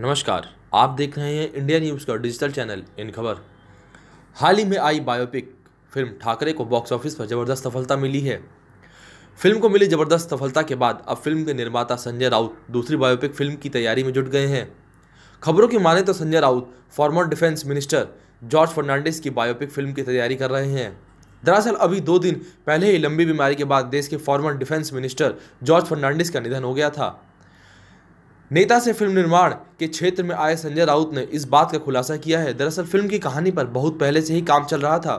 नमस्कार आप देख रहे हैं इंडिया न्यूज़ का डिजिटल चैनल इन खबर हाल ही में आई बायोपिक फिल्म ठाकरे को बॉक्स ऑफिस पर ज़बरदस्त सफलता मिली है फिल्म को मिली ज़बरदस्त सफलता के बाद अब फिल्म के निर्माता संजय राउत दूसरी बायोपिक फिल्म की तैयारी में जुट गए हैं खबरों की माने तो Sanjay Raut former defence minister George Fernandes biopic बायोपिक फिल्म की तैयारी कर रहे हैं दरअसल अभी दो दिन पहले ही लंबी बीमारी के बाद देश के former defence minister George Fernandes का निधन हो गया था नेता से फिल्म निर्माण के क्षेत्र में आए संजय राउत ने इस बात का खुलासा किया है दरअसल फिल्म की कहानी पर बहुत पहले से ही काम चल रहा था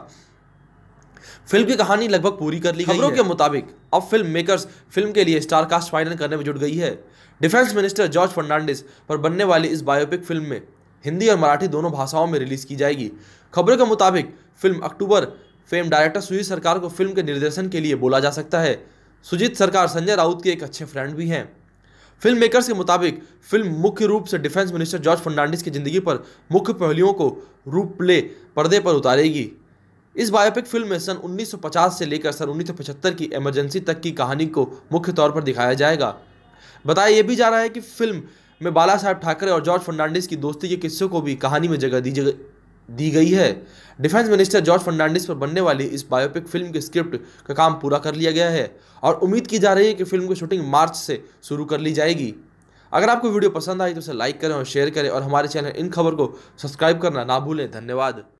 फिल्म की कहानी लगभग पूरी कर ली गई खबरों के मुताबिक अब फिल्म मेकर्स फिल्म के लिए स्टार कास्ट फाइनल करने में जुट गई है डिफेंस मिनिस्टर जॉर्ज फर्नांडिस पर बनने वाली इस बायोपिक फिल्म में हिंदी और मराठी दोनों भाषाओं में रिलीज की जाएगी खबरों के मुताबिक film October fame director Shoojit Sircar को फिल्म के निर्देशन के लिए बोला जा सकता है सुजीत सरकार संजय राउत के एक अच्छे फ्रेंड भी हैं फिल्म मेकर्स के मुताबिक फिल्म मुख्य रूप से डिफेंस मिनिस्टर जॉर्ज फर्नांडिस की ज़िंदगी पर मुख्य पहलुओं को रूप प्ले पर्दे पर उतारेगी इस बायोपिक फिल्म में सन 1950 से लेकर सन 1975 की इमरजेंसी तक की कहानी को मुख्य तौर पर दिखाया जाएगा बताया यह भी जा रहा है कि फिल्म में बाला साहेब ठाकरे और जॉर्ज फर्नांडिस की दोस्ती के किस्सों को भी कहानी में जगह दी दी गई है डिफेंस मिनिस्टर जॉर्ज फर्नांडिस पर बनने वाली इस बायोपिक फिल्म के स्क्रिप्ट का काम पूरा कर लिया गया है और उम्मीद की जा रही है कि फिल्म की शूटिंग मार्च से शुरू कर ली जाएगी अगर आपको वीडियो पसंद आई तो उसे लाइक करें और शेयर करें और हमारे चैनल इन खबर को सब्सक्राइब करना ना भूलें धन्यवाद